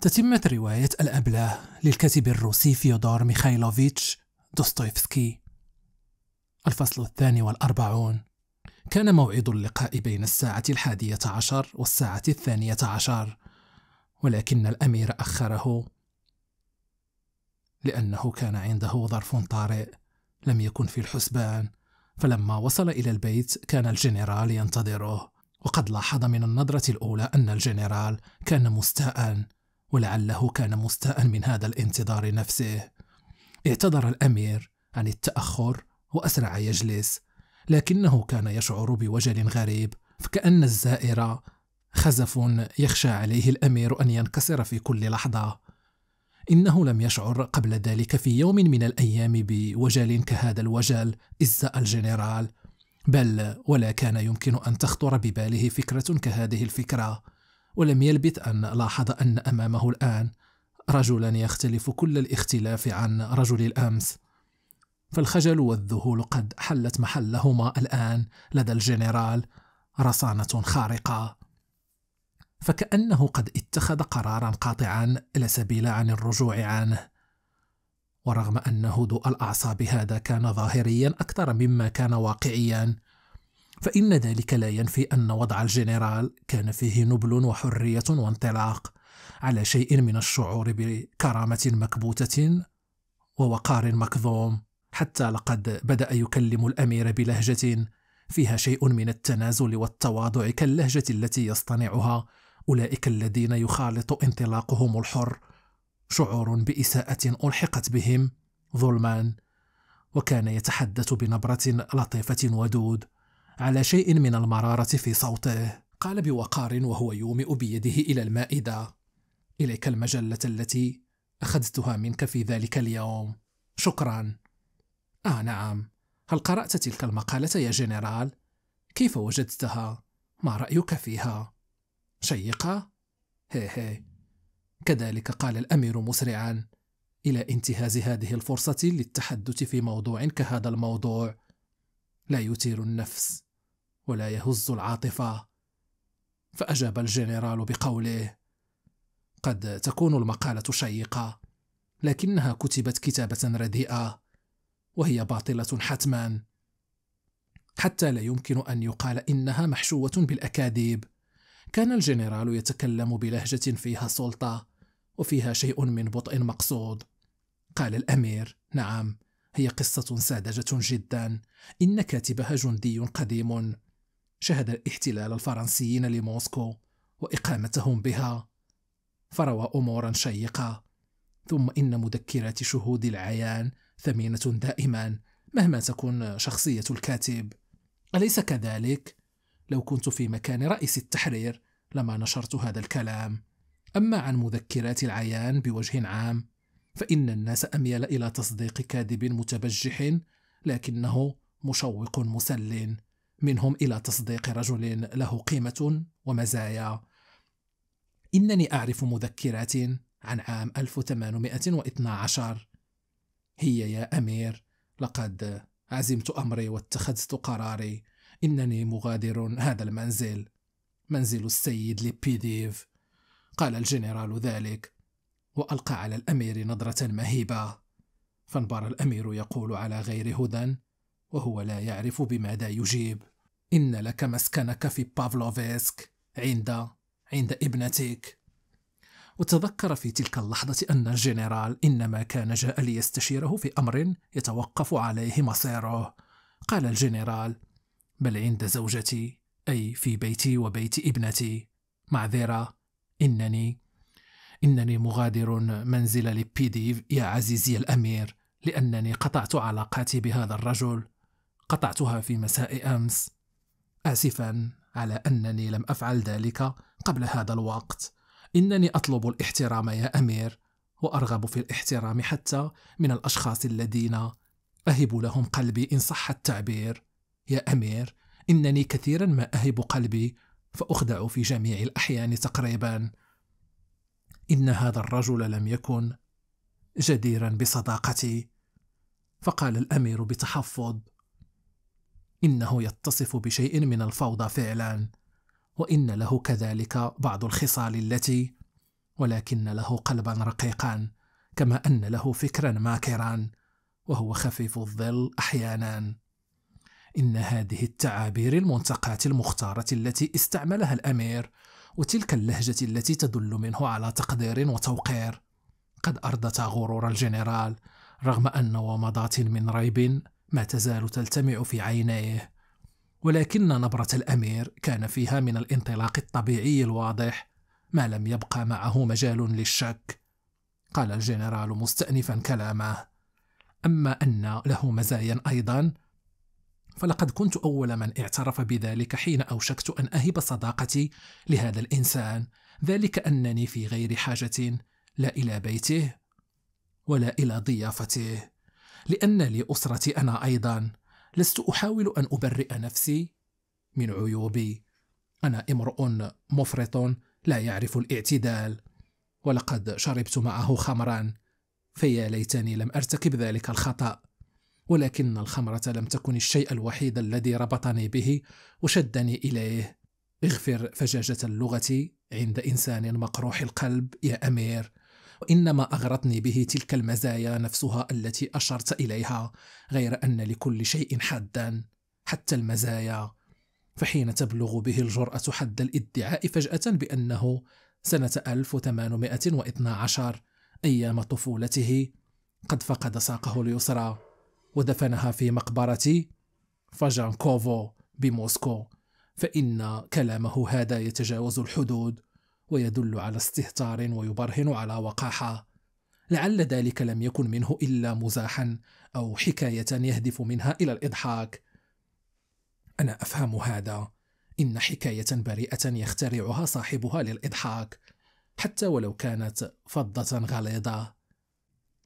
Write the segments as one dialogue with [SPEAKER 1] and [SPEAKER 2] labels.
[SPEAKER 1] تتمت رواية الأبلة للكاتب الروسي فيودور ميخايلوفيتش دوستويفسكي الفصل الثاني والأربعون كان موعد اللقاء بين الساعة الحادية عشر والساعة الثانية عشر ولكن الأمير أخره لأنه كان عنده ظرف طارئ لم يكن في الحسبان فلما وصل إلى البيت كان الجنرال ينتظره وقد لاحظ من النظرة الأولى أن الجنرال كان مستاء ولعله كان مستاء من هذا الانتظار نفسه اعتذر الامير عن التاخر واسرع يجلس لكنه كان يشعر بوجل غريب فكان الزائر خزف يخشى عليه الامير ان ينكسر في كل لحظه انه لم يشعر قبل ذلك في يوم من الايام بوجل كهذا الوجل ازاء الجنرال بل ولا كان يمكن ان تخطر بباله فكره كهذه الفكره ولم يلبث أن لاحظ أن أمامه الآن رجلا يختلف كل الاختلاف عن رجل الأمس فالخجل والذهول قد حلت محلهما الآن لدى الجنرال رصانة خارقة فكأنه قد اتخذ قرارا قاطعا لا سبيل عن الرجوع عنه ورغم أن هدوء الأعصاب هذا كان ظاهريا أكثر مما كان واقعيا فإن ذلك لا ينفي أن وضع الجنرال كان فيه نبل وحرية وانطلاق على شيء من الشعور بكرامة مكبوتة ووقار مكظوم حتى لقد بدأ يكلم الأمير بلهجة فيها شيء من التنازل والتواضع كاللهجة التي يصطنعها أولئك الذين يخالط انطلاقهم الحر شعور بإساءة ألحقت بهم ظلما وكان يتحدث بنبرة لطيفة ودود على شيء من المرارة في صوته قال بوقار وهو يومئ بيده إلى المائدة إليك المجلة التي أخذتها منك في ذلك اليوم شكرا آه نعم هل قرأت تلك المقالة يا جنرال؟ كيف وجدتها؟ ما رأيك فيها؟ شيقة؟ هي هي كذلك قال الأمير مسرعا إلى انتهاز هذه الفرصة للتحدث في موضوع كهذا الموضوع لا يثير النفس ولا يهز العاطفه فاجاب الجنرال بقوله قد تكون المقاله شيقه لكنها كتبت كتابه رديئه وهي باطله حتما حتى لا يمكن ان يقال انها محشوه بالاكاذيب كان الجنرال يتكلم بلهجه فيها سلطه وفيها شيء من بطء مقصود قال الامير نعم هي قصه ساذجه جدا ان كاتبها جندي قديم شهد الاحتلال الفرنسيين لموسكو وإقامتهم بها فروى أمورا شيقة ثم إن مذكرات شهود العيان ثمينة دائما مهما تكون شخصية الكاتب أليس كذلك؟ لو كنت في مكان رئيس التحرير لما نشرت هذا الكلام أما عن مذكرات العيان بوجه عام فإن الناس أميل إلى تصديق كاذب متبجح لكنه مشوق مسل منهم إلى تصديق رجل له قيمة ومزايا إنني أعرف مذكرات عن عام 1812 هي يا أمير لقد عزمت أمري واتخذت قراري إنني مغادر هذا المنزل منزل السيد لبيديف قال الجنرال ذلك وألقى على الأمير نظرة مهيبة فانبر الأمير يقول على غير هدى وهو لا يعرف بماذا يجيب إن لك مسكنك في بافلوفيسك عند عند ابنتك وتذكر في تلك اللحظة أن الجنرال إنما كان جاء ليستشيره في أمر يتوقف عليه مصيره قال الجنرال بل عند زوجتي أي في بيتي وبيت ابنتي معذرة إنني إنني مغادر منزل لبيديف يا عزيزي الأمير لأنني قطعت علاقاتي بهذا الرجل قطعتها في مساء أمس آسفا على أنني لم أفعل ذلك قبل هذا الوقت إنني أطلب الاحترام يا أمير وأرغب في الاحترام حتى من الأشخاص الذين أهب لهم قلبي إن صح التعبير يا أمير إنني كثيرا ما أهب قلبي فأخدع في جميع الأحيان تقريبا إن هذا الرجل لم يكن جديرا بصداقتي فقال الأمير بتحفظ إنه يتصف بشيء من الفوضى فعلا وإن له كذلك بعض الخصال التي ولكن له قلبا رقيقا كما أن له فكرا ماكرا وهو خفيف الظل أحيانا إن هذه التعابير المنتقاة المختارة التي استعملها الأمير وتلك اللهجة التي تدل منه على تقدير وتوقير قد أرضت غرور الجنرال رغم أن ومضات من ريب ما تزال تلتمع في عينيه ولكن نبرة الأمير كان فيها من الانطلاق الطبيعي الواضح ما لم يبقى معه مجال للشك قال الجنرال مستأنفا كلامه أما أن له مزايا أيضا فلقد كنت أول من اعترف بذلك حين أوشكت أن أهب صداقتي لهذا الإنسان ذلك أنني في غير حاجة لا إلى بيته ولا إلى ضيافته لأن لأسرتي أنا أيضا لست أحاول أن أبرئ نفسي من عيوبي أنا امرؤ مفرط لا يعرف الاعتدال ولقد شربت معه خمرا فيا ليتني لم أرتكب ذلك الخطأ ولكن الخمرة لم تكن الشيء الوحيد الذي ربطني به وشدني إليه اغفر فجاجة اللغة عند إنسان مقروح القلب يا أمير وإنما أغرتني به تلك المزايا نفسها التي أشرت إليها غير أن لكل شيء حدا حتى المزايا فحين تبلغ به الجرأة حد الادعاء فجأة بأنه سنة 1812 أيام طفولته قد فقد ساقه اليسرى ودفنها في مقبرة فاجانكوفو بموسكو فإن كلامه هذا يتجاوز الحدود ويدل على استهتار ويبرهن على وقاحة لعل ذلك لم يكن منه إلا مزاحا أو حكاية يهدف منها إلى الإضحاك أنا أفهم هذا إن حكاية بريئة يخترعها صاحبها للإضحاك حتى ولو كانت فضة غليظة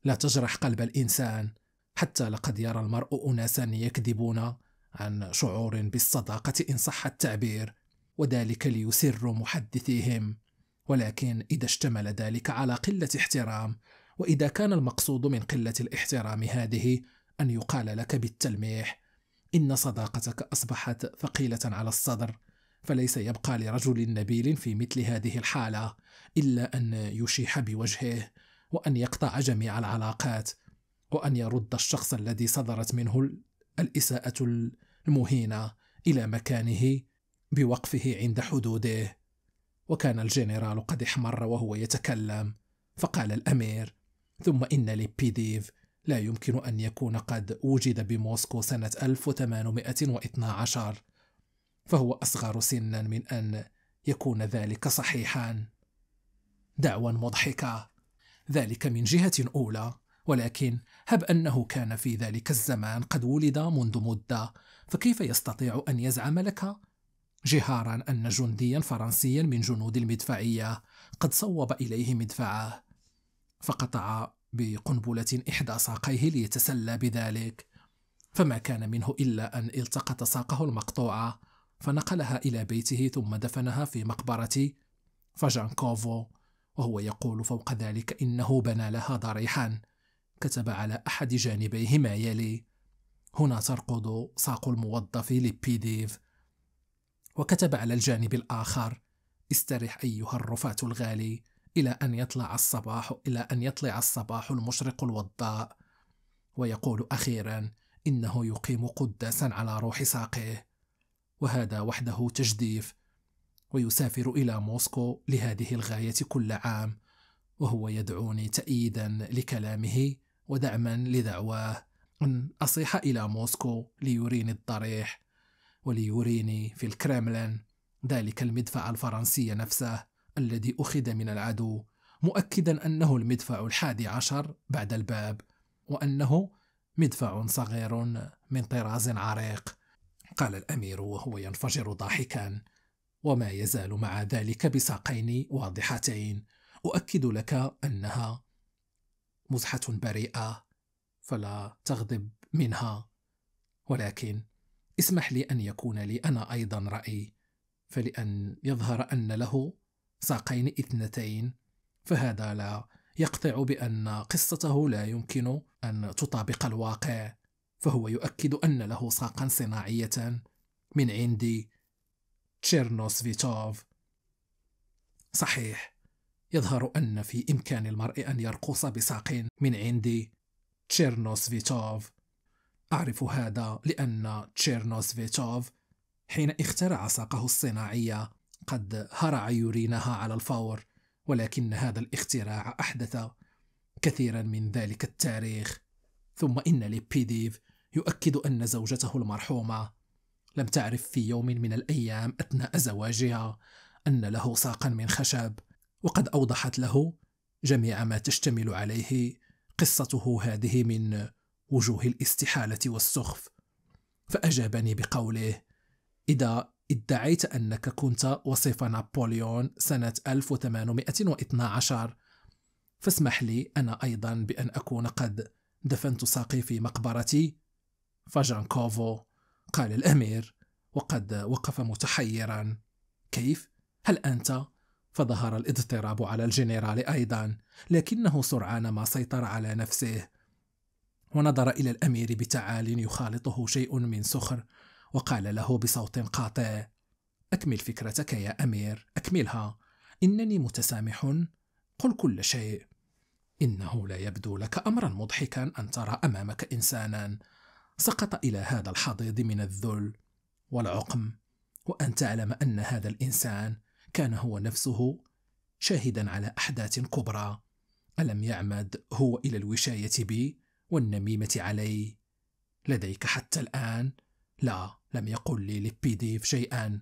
[SPEAKER 1] لا تجرح قلب الإنسان حتى لقد يرى المرء أناسا يكذبون عن شعور بالصداقة إن صح التعبير وذلك ليسر محدثيهم ولكن إذا اشتمل ذلك على قلة احترام وإذا كان المقصود من قلة الاحترام هذه أن يقال لك بالتلميح إن صداقتك أصبحت ثقيلة على الصدر فليس يبقى لرجل نبيل في مثل هذه الحالة إلا أن يشيح بوجهه وأن يقطع جميع العلاقات وأن يرد الشخص الذي صدرت منه الإساءة المهينة إلى مكانه بوقفه عند حدوده وكان الجنرال قد احمر وهو يتكلم فقال الأمير ثم إن لبيديف لا يمكن أن يكون قد وجد بموسكو سنة 1812 فهو أصغر سنا من أن يكون ذلك صحيحا دعوى مضحكة ذلك من جهة أولى ولكن هب أنه كان في ذلك الزمان قد ولد منذ مدة فكيف يستطيع أن يزعم لك جهارا أن جنديا فرنسيا من جنود المدفعية قد صوب إليه مدفعه فقطع بقنبلة إحدى ساقيه ليتسلى بذلك فما كان منه إلا أن التقط ساقه المقطوعة فنقلها إلى بيته ثم دفنها في مقبرة فجانكوفو وهو يقول فوق ذلك إنه بنى لها ضريحا كتب على أحد جانبيه ما يلي هنا ترقد ساق الموظف لبيديف وكتب على الجانب الآخر استرح أيها الرفاة الغالي إلى أن يطلع الصباح إلى أن يطلع الصباح المشرق الوضاء ويقول أخيرا إنه يقيم قداسا على روح ساقه، وهذا وحده تجديف ويسافر إلى موسكو لهذه الغاية كل عام وهو يدعوني تأييدا لكلامه ودعما لدعواه أن أصيح إلى موسكو ليريني الضريح وليريني في الكرملين ذلك المدفع الفرنسي نفسه الذي أخذ من العدو مؤكدا أنه المدفع الحادي عشر بعد الباب وأنه مدفع صغير من طراز عريق قال الأمير وهو ينفجر ضاحكا وما يزال مع ذلك بساقين واضحتين أؤكد لك أنها مزحة بريئة فلا تغضب منها ولكن اسمح لي أن يكون لي أنا أيضا رأي فلأن يظهر أن له ساقين اثنتين فهذا لا يقطع بأن قصته لا يمكن أن تطابق الواقع فهو يؤكد أن له ساقا صناعية من عند تشيرنوس فيتوف صحيح يظهر أن في إمكان المرء أن يرقص بساق من عند تشيرنوس فيتوف أعرف هذا لأن تشيرنوسفيتشوف حين اخترع ساقه الصناعية قد هرع يرينها على الفور ولكن هذا الاختراع أحدث كثيرا من ذلك التاريخ ثم إن ليبيديف يؤكد أن زوجته المرحومة لم تعرف في يوم من الأيام أثناء زواجها أن له ساقا من خشب وقد أوضحت له جميع ما تشتمل عليه قصته هذه من وجوه الاستحالة والسخف فأجابني بقوله إذا ادعيت أنك كنت وصف نابليون سنة 1812 فاسمح لي أنا أيضا بأن أكون قد دفنت ساقي في مقبرتي فجان كوفو قال الأمير وقد وقف متحيرا كيف؟ هل أنت؟ فظهر الاضطراب على الجنرال أيضا لكنه سرعان ما سيطر على نفسه ونظر إلى الأمير بتعال يخالطه شيء من سخر وقال له بصوت قاطع أكمل فكرتك يا أمير أكملها إنني متسامح قل كل شيء إنه لا يبدو لك أمرا مضحكا أن ترى أمامك إنسانا سقط إلى هذا الحضيض من الذل والعقم وأن تعلم أن هذا الإنسان كان هو نفسه شاهدا على أحداث كبرى ألم يعمد هو إلى الوشاية بي والنميمة علي لديك حتى الآن؟ لا لم يقل لي لبيديف شيئا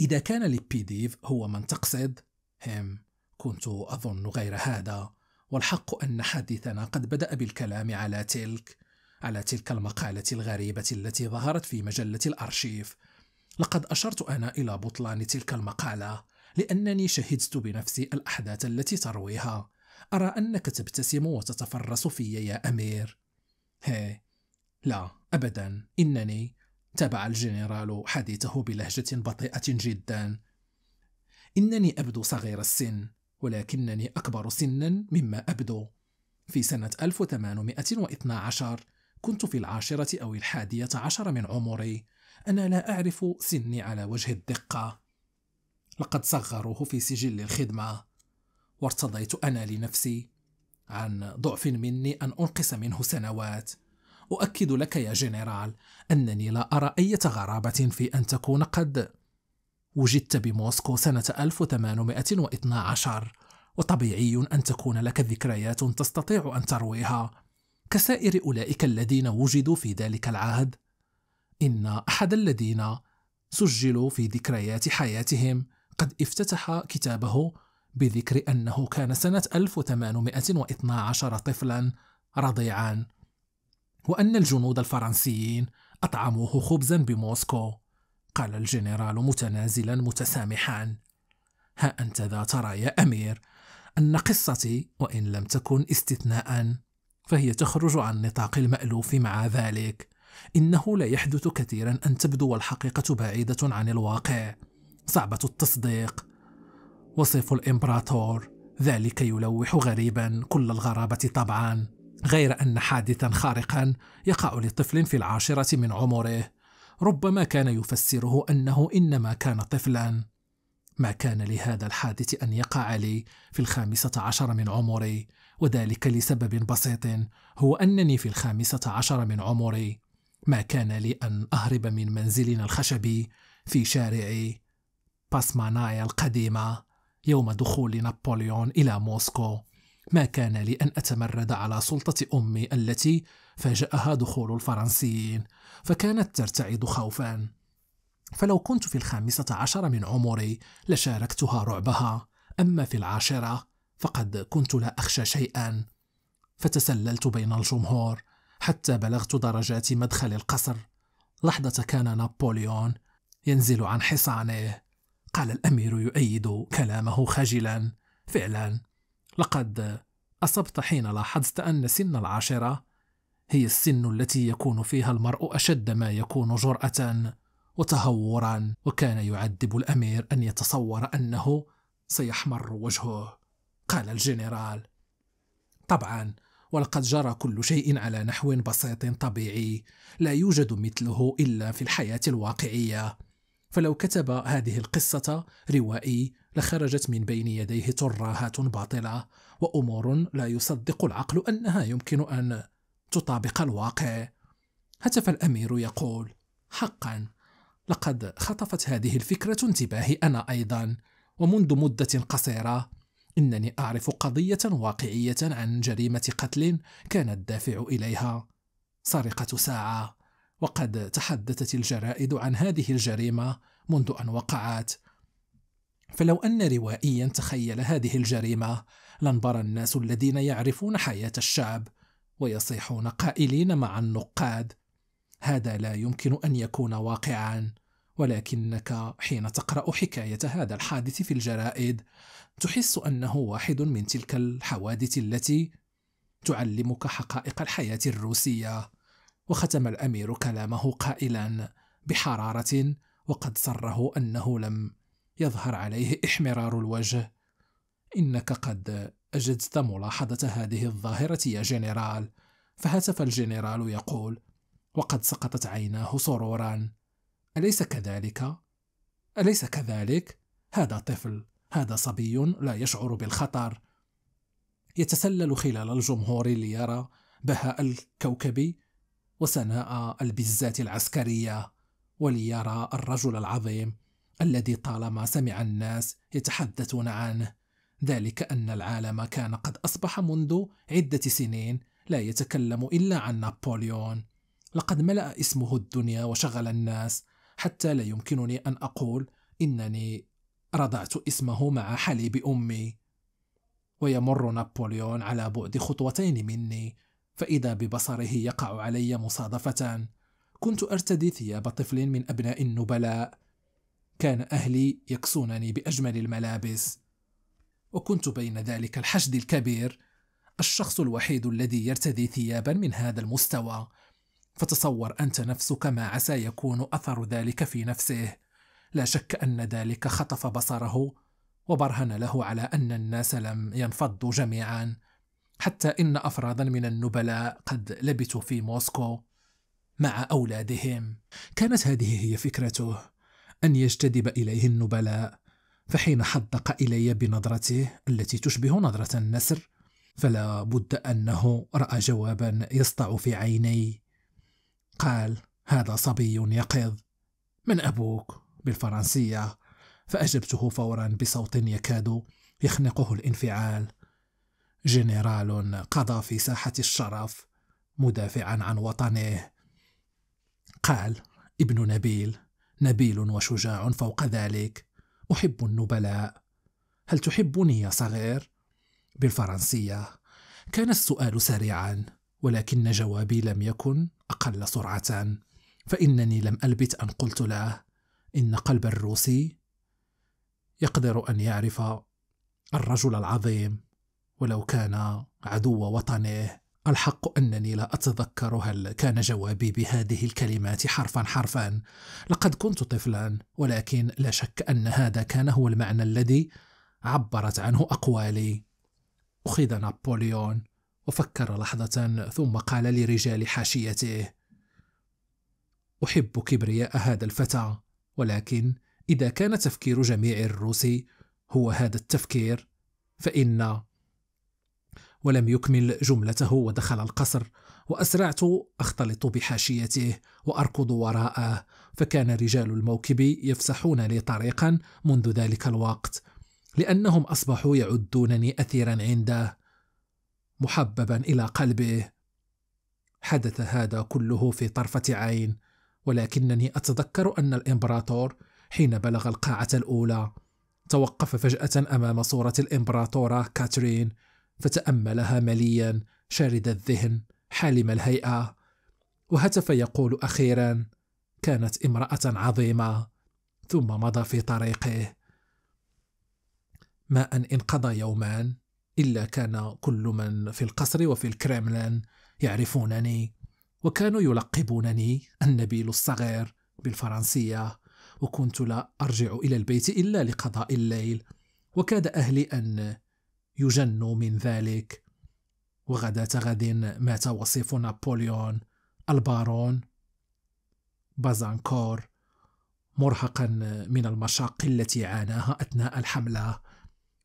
[SPEAKER 1] إذا كان لبيديف هو من تقصد هم كنت أظن غير هذا والحق أن حديثنا قد بدأ بالكلام على تلك على تلك المقالة الغريبة التي ظهرت في مجلة الأرشيف لقد أشرت أنا إلى بطلان تلك المقالة لأنني شهدت بنفسي الأحداث التي ترويها أرى أنك تبتسم وتتفرس في يا أمير هي لا أبدا إنني تابع الجنرال حديثه بلهجة بطيئة جدا إنني أبدو صغير السن ولكنني أكبر سنا مما أبدو في سنة 1812 كنت في العاشرة أو الحادية عشر من عمري أنا لا أعرف سني على وجه الدقة لقد صغروه في سجل الخدمة وارتضيت أنا لنفسي عن ضعف مني أن أنقص منه سنوات أؤكد لك يا جنرال أنني لا أرى أي غرابة في أن تكون قد وجدت بموسكو سنة 1812 وطبيعي أن تكون لك ذكريات تستطيع أن ترويها كسائر أولئك الذين وجدوا في ذلك العهد إن أحد الذين سجلوا في ذكريات حياتهم قد افتتح كتابه بذكر أنه كان سنة 1812 طفلا رضيعا وأن الجنود الفرنسيين أطعموه خبزا بموسكو قال الجنرال متنازلا متسامحا ها أنت ذا ترى يا أمير أن قصتي وإن لم تكن استثناء فهي تخرج عن نطاق المألوف مع ذلك إنه لا يحدث كثيرا أن تبدو الحقيقة بعيدة عن الواقع صعبة التصديق وصف الإمبراطور ذلك يلوح غريبا كل الغرابة طبعا غير أن حادثا خارقا يقع لطفل في العاشرة من عمره ربما كان يفسره أنه إنما كان طفلا ما كان لهذا الحادث أن يقع لي في الخامسة عشر من عمري وذلك لسبب بسيط هو أنني في الخامسة عشر من عمري ما كان لي أن أهرب من منزلنا الخشبي في شارع باسمانايا القديمة يوم دخول نابليون إلى موسكو ما كان لي أن أتمرد على سلطة أمي التي فاجأها دخول الفرنسيين فكانت ترتعد خوفا فلو كنت في الخامسة عشر من عمري لشاركتها رعبها أما في العاشرة فقد كنت لا أخشى شيئا فتسللت بين الجمهور حتى بلغت درجات مدخل القصر لحظة كان نابليون ينزل عن حصانه قال الأمير يؤيد كلامه خجلا فعلا لقد أصبت حين لاحظت أن سن العاشرة هي السن التي يكون فيها المرء أشد ما يكون جرأة وتهورا وكان يعذب الأمير أن يتصور أنه سيحمر وجهه قال الجنرال طبعا ولقد جرى كل شيء على نحو بسيط طبيعي لا يوجد مثله إلا في الحياة الواقعية فلو كتب هذه القصة روائي لخرجت من بين يديه تراهات باطلة وأمور لا يصدق العقل أنها يمكن أن تطابق الواقع هتف الأمير يقول حقا لقد خطفت هذه الفكرة انتباهي أنا أيضا ومنذ مدة قصيرة إنني أعرف قضية واقعية عن جريمة قتل كان الدافع إليها سرقة ساعة وقد تحدثت الجرائد عن هذه الجريمه منذ ان وقعت فلو ان روائيا تخيل هذه الجريمه لانبرى الناس الذين يعرفون حياه الشعب ويصيحون قائلين مع النقاد هذا لا يمكن ان يكون واقعا ولكنك حين تقرا حكايه هذا الحادث في الجرائد تحس انه واحد من تلك الحوادث التي تعلمك حقائق الحياه الروسيه وختم الأمير كلامه قائلا بحرارة وقد سره أنه لم يظهر عليه إحمرار الوجه إنك قد أجدت ملاحظة هذه الظاهرة يا جنرال فهتف الجنرال يقول وقد سقطت عيناه سرورا أليس كذلك؟ أليس كذلك؟ هذا طفل هذا صبي لا يشعر بالخطر يتسلل خلال الجمهور ليرى بهاء الكوكب وسناء البزات العسكرية وليرى الرجل العظيم الذي طالما سمع الناس يتحدثون عنه ذلك أن العالم كان قد أصبح منذ عدة سنين لا يتكلم إلا عن نابليون لقد ملأ اسمه الدنيا وشغل الناس حتى لا يمكنني أن أقول إنني رضعت اسمه مع حليب أمي ويمر نابليون على بعد خطوتين مني فإذا ببصره يقع علي مصادفة كنت أرتدي ثياب طفل من أبناء النبلاء كان أهلي يكسونني بأجمل الملابس وكنت بين ذلك الحشد الكبير الشخص الوحيد الذي يرتدي ثيابا من هذا المستوى فتصور أنت نفسك ما عسى يكون أثر ذلك في نفسه لا شك أن ذلك خطف بصره وبرهن له على أن الناس لم ينفضوا جميعا حتى إن أفرادا من النبلاء قد لبثوا في موسكو مع أولادهم كانت هذه هي فكرته أن يجتذب إليه النبلاء فحين حدق إلي بنظرته التي تشبه نظرة النسر فلا بد أنه رأى جوابا يسطع في عيني قال هذا صبي يقظ من أبوك بالفرنسية فأجبته فورا بصوت يكاد يخنقه الانفعال جنرال قضى في ساحة الشرف مدافعا عن وطنه قال ابن نبيل نبيل وشجاع فوق ذلك أحب النبلاء هل تحبني يا صغير؟ بالفرنسية كان السؤال سريعا ولكن جوابي لم يكن أقل سرعة فإنني لم ألبث أن قلت له إن قلب الروسي يقدر أن يعرف الرجل العظيم ولو كان عدو وطنه الحق أنني لا أتذكر هل كان جوابي بهذه الكلمات حرفا حرفا لقد كنت طفلا ولكن لا شك أن هذا كان هو المعنى الذي عبرت عنه أقوالي أخذ نابليون وفكر لحظة ثم قال لرجال حاشيته أحب كبرياء هذا الفتى ولكن إذا كان تفكير جميع الروس هو هذا التفكير فإن ولم يكمل جملته ودخل القصر وأسرعت أختلط بحاشيته وأركض وراءه فكان رجال الموكب يفسحون لي طريقا منذ ذلك الوقت لأنهم أصبحوا يعدونني أثيرا عنده محببا إلى قلبه حدث هذا كله في طرفة عين ولكنني أتذكر أن الإمبراطور حين بلغ القاعة الأولى توقف فجأة أمام صورة الإمبراطورة كاترين فتأملها مليا شارد الذهن حالم الهيئة وهتف يقول أخيرا كانت امرأة عظيمة ثم مضى في طريقه ما أن انقضى يومان إلا كان كل من في القصر وفي الكرملين يعرفونني وكانوا يلقبونني النبيل الصغير بالفرنسية وكنت لا أرجع إلى البيت إلا لقضاء الليل وكاد أهلي أن يجن من ذلك وغداة غد مات وصيف نابليون البارون بازانكور مرهقا من المشاق التي عاناها أثناء الحملة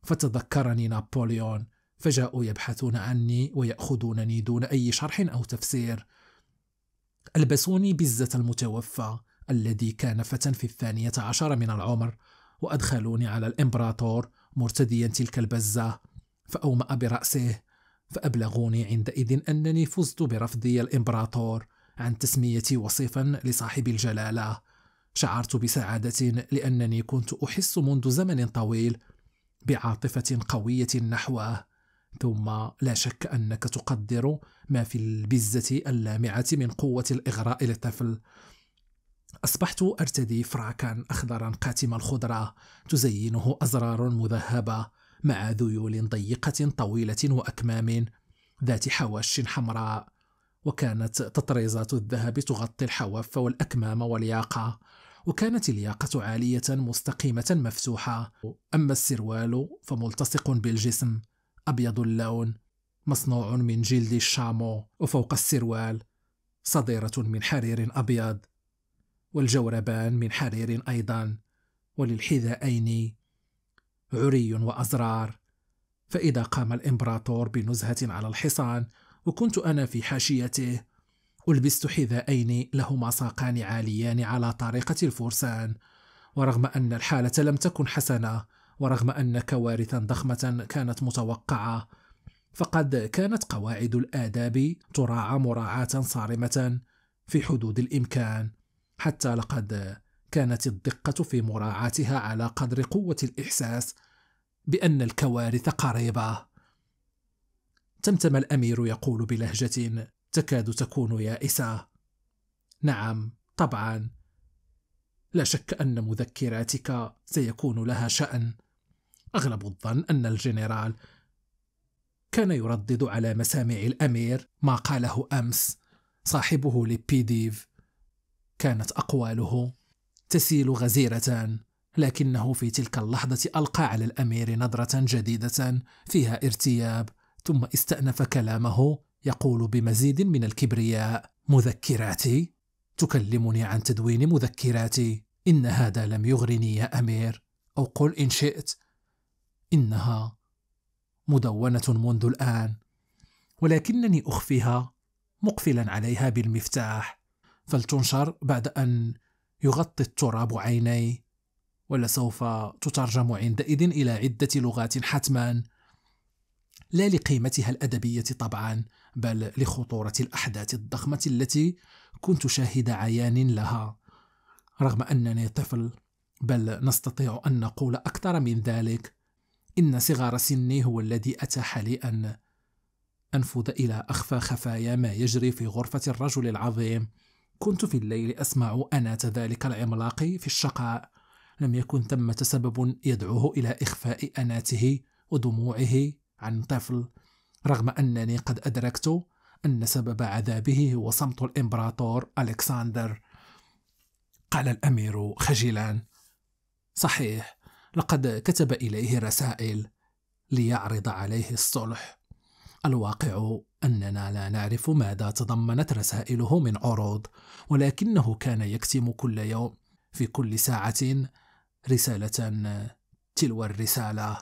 [SPEAKER 1] فتذكرني نابليون فجاءوا يبحثون عني ويأخذونني دون أي شرح أو تفسير ألبسوني بزة المتوفى الذي كان فتى في الثانية عشر من العمر وأدخلوني على الإمبراطور مرتديا تلك البزة فأومأ برأسه فأبلغوني عندئذ أنني فزت برفضي الإمبراطور عن تسميتي وصيفا لصاحب الجلالة شعرت بسعادة لأنني كنت أحس منذ زمن طويل بعاطفة قوية نحوه ثم لا شك أنك تقدر ما في البزة اللامعة من قوة الإغراء للطفل أصبحت أرتدي فراكا أخضرا قاتم الخضرة تزينه أزرار مذهبة مع ذيول ضيقة طويلة وأكمام ذات حواش حمراء وكانت تطريزات الذهب تغطي الحواف والأكمام والياقة وكانت الياقة عالية مستقيمة مفتوحة أما السروال فملتصق بالجسم أبيض اللون مصنوع من جلد الشامو وفوق السروال صديرة من حرير أبيض والجوربان من حرير أيضا وللحذاءين عري وأزرار فإذا قام الإمبراطور بنزهة على الحصان وكنت أنا في حاشيته ألبست حذاءين لهما ساقان عاليان على طريقة الفرسان ورغم أن الحالة لم تكن حسنة ورغم أن كوارثا ضخمة كانت متوقعة فقد كانت قواعد الآداب تراعى مراعاة صارمة في حدود الإمكان حتى لقد كانت الدقة في مراعاتها على قدر قوة الإحساس بأن الكوارث قريبة تمتم الأمير يقول بلهجة تكاد تكون يائسة نعم طبعا لا شك أن مذكراتك سيكون لها شأن أغلب الظن أن الجنرال كان يردد على مسامع الأمير ما قاله أمس صاحبه لبيديف كانت أقواله تسيل غزيرة لكنه في تلك اللحظة ألقى على الأمير نظرة جديدة فيها ارتياب ثم استأنف كلامه يقول بمزيد من الكبرياء مذكراتي تكلمني عن تدوين مذكراتي إن هذا لم يغرني يا أمير أو قل إن شئت إنها مدونة منذ الآن ولكنني أخفيها مقفلا عليها بالمفتاح فلتنشر بعد أن يغطي التراب عيني ولسوف تترجم عندئذ إلى عدة لغات حتما لا لقيمتها الأدبية طبعا بل لخطورة الأحداث الضخمة التي كنت شاهد عيان لها رغم أنني طفل بل نستطيع أن نقول أكثر من ذلك إن صغر سني هو الذي أتاح لي أن أنفذ إلى أخفى خفايا ما يجري في غرفة الرجل العظيم كنت في الليل أسمع أنات ذلك العملاق في الشقاء لم يكن ثمة سبب يدعوه إلى إخفاء أناته ودموعه عن طفل رغم أنني قد أدركت أن سبب عذابه هو صمت الإمبراطور ألكسندر قال الأمير خجلا صحيح لقد كتب إليه رسائل ليعرض عليه الصلح الواقع أننا لا نعرف ماذا تضمنت رسائله من عروض ولكنه كان يكتم كل يوم في كل ساعة رسالة تلو الرسالة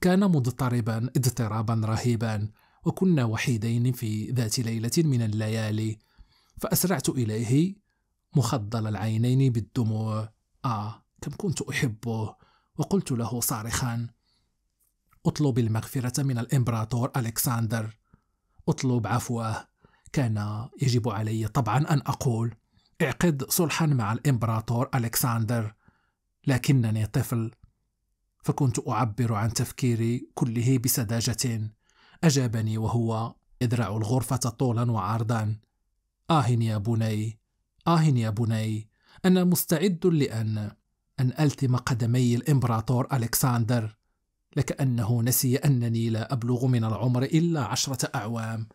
[SPEAKER 1] كان مضطربا اضطرابا رهيبا وكنا وحيدين في ذات ليلة من الليالي فأسرعت إليه مخضل العينين بالدموع آه كم كنت أحبه وقلت له صارخا أطلب المغفرة من الإمبراطور ألكسندر أطلب عفوه كان يجب علي طبعا أن أقول اعقد صلحا مع الإمبراطور ألكسندر لكنني طفل فكنت اعبر عن تفكيري كله بسذاجه اجابني وهو يدرع الغرفه طولا وعرضا اه يا بني اه يا بني انا مستعد لان ان التم قدمي الامبراطور الكسندر لكانه نسي انني لا ابلغ من العمر الا عشره اعوام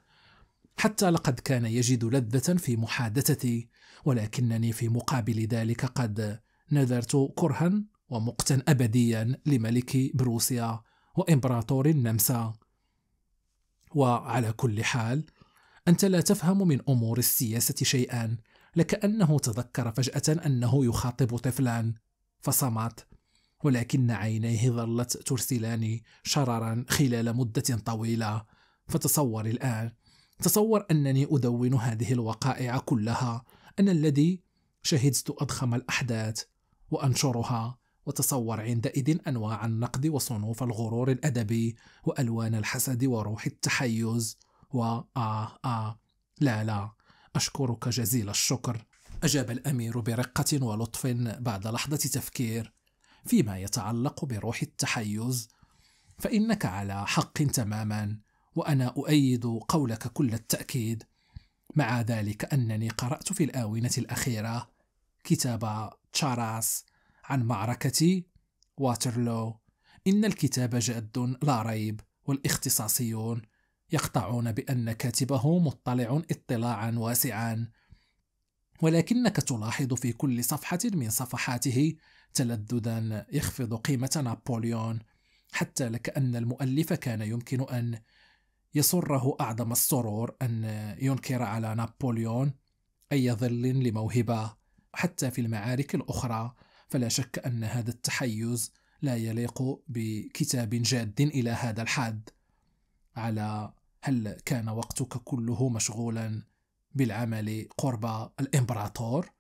[SPEAKER 1] حتى لقد كان يجد لذه في محادثتي ولكنني في مقابل ذلك قد نذرت كرها ومقتا أبديا لملك بروسيا وإمبراطور النمسا وعلى كل حال أنت لا تفهم من أمور السياسة شيئا لكأنه تذكر فجأة أنه يخاطب طفلا فصمت ولكن عينيه ظلت ترسلان شررا خلال مدة طويلة فتصور الآن تصور أنني أدون هذه الوقائع كلها أنا الذي شهدت أضخم الأحداث وأنشرها وتصور عندئذ أنواع النقد وصنوف الغرور الأدبي وألوان الحسد وروح التحيز و آه آه لا لا أشكرك جزيل الشكر أجاب الأمير برقة ولطف بعد لحظة تفكير فيما يتعلق بروح التحيز فإنك على حق تماما وأنا أؤيد قولك كل التأكيد مع ذلك أنني قرأت في الآونة الأخيرة كتاب تشاراس عن معركة واترلو إن الكتاب جاد لا ريب والاختصاصيون يقطعون بأن كاتبه مطلع اطلاعا واسعا ولكنك تلاحظ في كل صفحة من صفحاته تلذذا يخفض قيمة نابليون حتى لكأن المؤلف كان يمكن أن يسره أعظم السرور أن ينكر على نابليون أي ظل لموهبة حتى في المعارك الأخرى فلا شك أن هذا التحيز لا يليق بكتاب جاد إلى هذا الحد على هل كان وقتك كله مشغولا بالعمل قرب الإمبراطور؟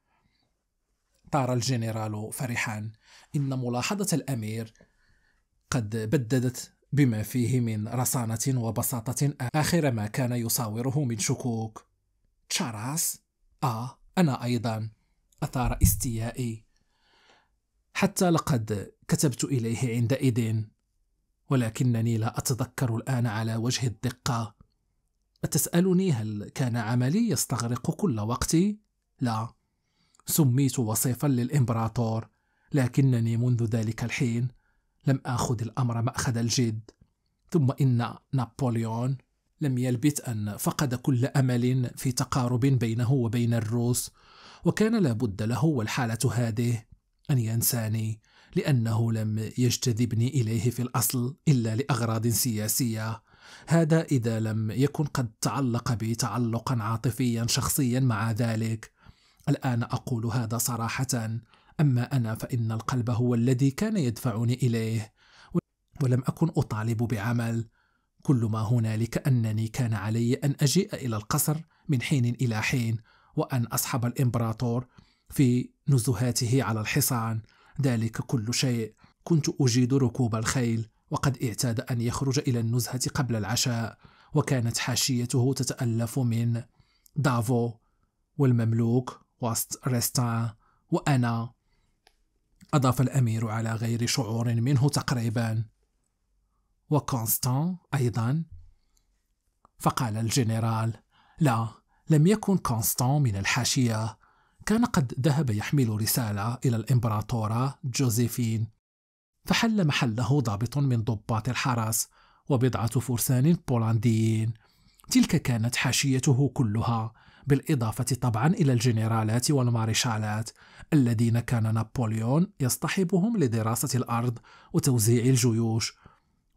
[SPEAKER 1] طار الجنرال فرحا إن ملاحظة الأمير قد بددت بما فيه من رصانة وبساطة آخر ما كان يصاوره من شكوك تشاراس؟ آه أنا أيضا أثار استيائي حتى لقد كتبت إليه عندئذ ولكنني لا أتذكر الآن على وجه الدقة أتسألني هل كان عملي يستغرق كل وقتي؟ لا سميت وصيفا للإمبراطور لكنني منذ ذلك الحين لم آخذ الأمر مأخذ الجد ثم إن نابليون لم يلبث أن فقد كل أمل في تقارب بينه وبين الروس وكان لابد له والحالة هذه أن ينساني لأنه لم يجتذبني إليه في الأصل إلا لأغراض سياسية هذا إذا لم يكن قد تعلق بي تعلقا عاطفيا شخصيا مع ذلك الآن أقول هذا صراحة أما أنا فإن القلب هو الذي كان يدفعني إليه ولم أكن أطالب بعمل كل ما هنالك أنني كان علي أن أجيء إلى القصر من حين إلى حين وأن أصحب الإمبراطور في نزهاته على الحصان ذلك كل شيء كنت أجيد ركوب الخيل وقد اعتاد أن يخرج إلى النزهة قبل العشاء وكانت حاشيته تتألف من دافو والمملوك وست ريستان وأنا أضاف الأمير على غير شعور منه تقريبا وكونستان أيضا فقال الجنرال لا لم يكن كونستان من الحاشية كان قد ذهب يحمل رسالة إلى الإمبراطورة جوزيفين فحل محله ضابط من ضباط الحرس وبضعة فرسان بولنديين تلك كانت حاشيته كلها بالإضافة طبعا إلى الجنرالات والمارشالات الذين كان نابليون يصطحبهم لدراسة الأرض وتوزيع الجيوش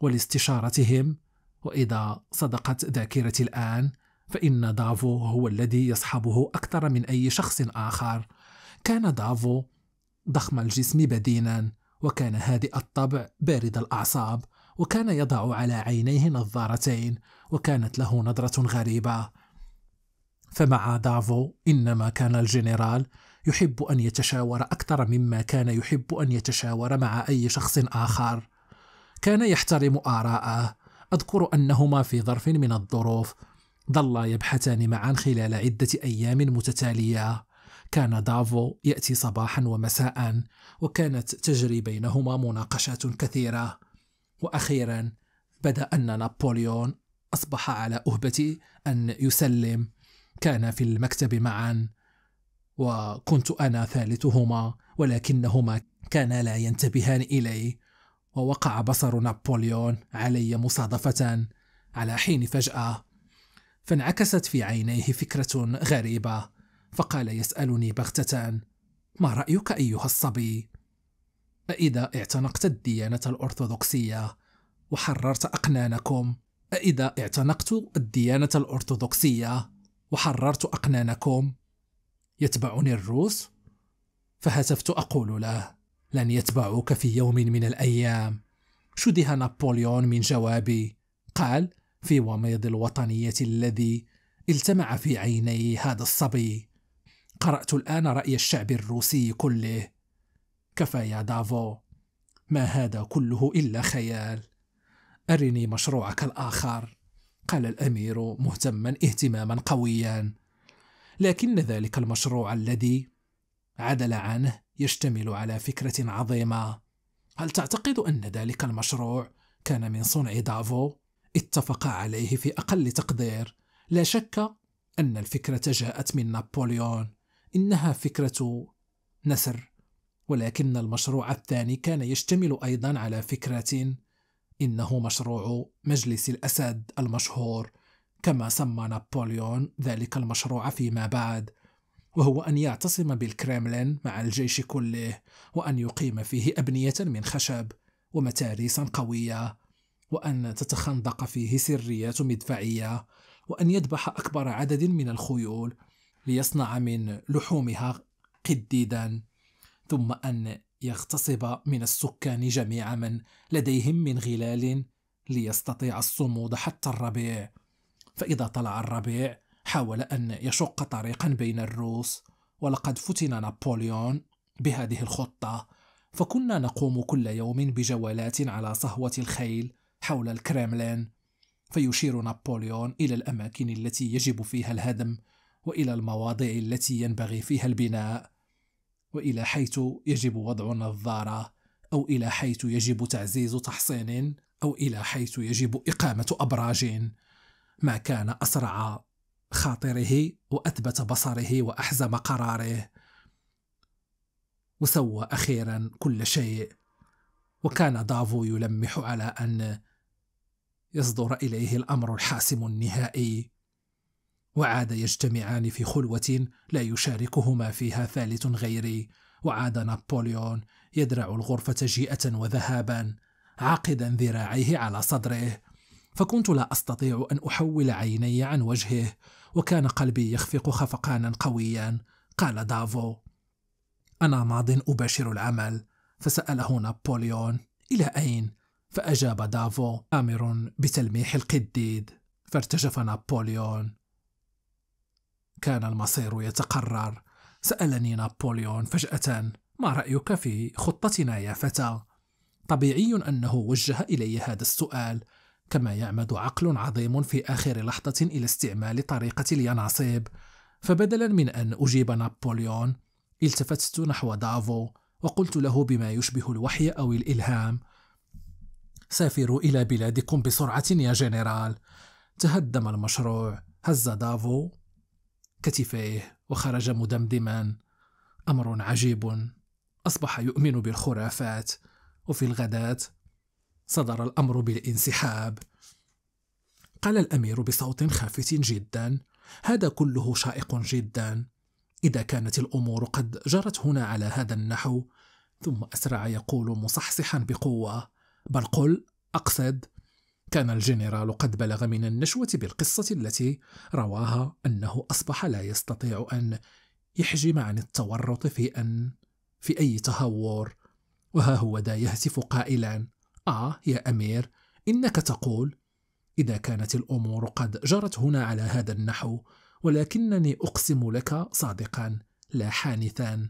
[SPEAKER 1] ولاستشارتهم وإذا صدقت ذاكرتي الآن فإن دافو هو الذي يصحبه أكثر من أي شخص آخر كان دافو ضخم الجسم بدينا وكان هادئ الطبع بارد الأعصاب وكان يضع على عينيه نظارتين وكانت له نظرة غريبة فمع دافو إنما كان الجنرال يحب أن يتشاور أكثر مما كان يحب أن يتشاور مع أي شخص آخر كان يحترم آراءه أذكر أنهما في ظرف من الظروف ظلا يبحثان معا خلال عدة أيام متتالية كان دافو يأتي صباحا ومساء وكانت تجري بينهما مناقشات كثيرة وأخيرا بدا أن نابليون أصبح على أهبة أن يسلم كان في المكتب معا وكنت أنا ثالثهما ولكنهما كانا لا ينتبهان إلي ووقع بصر نابليون علي مصادفة على حين فجأة فانعكست في عينيه فكرة غريبة فقال يسألني بغتة ما رأيك أيها الصبي؟ أإذا اعتنقت الديانة الأرثوذكسية وحررت أقنانكم أإذا اعتنقت الديانة الأرثوذكسية وحررت أقنانكم يتبعني الروس؟ فهتفت أقول له لن يتبعوك في يوم من الأيام شده نابليون من جوابي قال في وميض الوطنية الذي التمع في عيني هذا الصبي قرأت الآن رأي الشعب الروسي كله كفى يا دافو ما هذا كله إلا خيال أرني مشروعك الآخر قال الأمير مهتما اهتماما قويا لكن ذلك المشروع الذي عدل عنه يشتمل على فكرة عظيمة هل تعتقد أن ذلك المشروع كان من صنع دافو؟ اتفق عليه في أقل تقدير لا شك أن الفكرة جاءت من نابليون إنها فكرة نسر ولكن المشروع الثاني كان يشتمل أيضا على فكرة إنه مشروع مجلس الأسد المشهور كما سمى نابليون ذلك المشروع فيما بعد وهو أن يعتصم بالكرملين مع الجيش كله وأن يقيم فيه أبنية من خشب ومتاريس قوية وأن تتخندق فيه سريات مدفعية وأن يذبح أكبر عدد من الخيول ليصنع من لحومها قديدا ثم أن يغتصب من السكان جميع من لديهم من غلال ليستطيع الصمود حتى الربيع فإذا طلع الربيع حاول أن يشق طريقا بين الروس ولقد فتن نابليون بهذه الخطة فكنا نقوم كل يوم بجولات على صهوة الخيل حول الكرملين فيشير نابليون إلى الأماكن التي يجب فيها الهدم وإلى المواضع التي ينبغي فيها البناء وإلى حيث يجب وضع نظارة أو إلى حيث يجب تعزيز تحصين أو إلى حيث يجب إقامة أبراج ما كان أسرع خاطره وأثبت بصره وأحزم قراره وسوى أخيرا كل شيء وكان دافو يلمح على أن يصدر اليه الامر الحاسم النهائي وعاد يجتمعان في خلوه لا يشاركهما فيها ثالث غيري وعاد نابليون يدرع الغرفه جيئه وذهابا عاقدا ذراعيه على صدره فكنت لا استطيع ان احول عيني عن وجهه وكان قلبي يخفق خفقانا قويا قال دافو انا ماض اباشر العمل فساله نابليون الى اين فأجاب دافو آمر بتلميح القديد فارتجف نابليون كان المصير يتقرر سألني نابليون فجأة ما رأيك في خطتنا يا فتى؟ طبيعي أنه وجه إلي هذا السؤال كما يعمد عقل عظيم في آخر لحظة إلى استعمال طريقة اليناصيب فبدلا من أن أجيب نابليون التفتت نحو دافو وقلت له بما يشبه الوحي أو الإلهام سافروا إلى بلادكم بسرعة يا جنرال تهدم المشروع هز دافو كتفيه وخرج مدمدما أمر عجيب أصبح يؤمن بالخرافات وفي الغداة صدر الأمر بالانسحاب قال الأمير بصوت خافت جدا هذا كله شائق جدا إذا كانت الأمور قد جرت هنا على هذا النحو ثم أسرع يقول مصحصحا بقوة بل قل أقصد كان الجنرال قد بلغ من النشوة بالقصة التي رواها أنه أصبح لا يستطيع أن يحجم عن التورط في أن في أي تهور وها هو دا يهتف قائلا آه يا أمير إنك تقول إذا كانت الأمور قد جرت هنا على هذا النحو ولكنني أقسم لك صادقا لا حانثا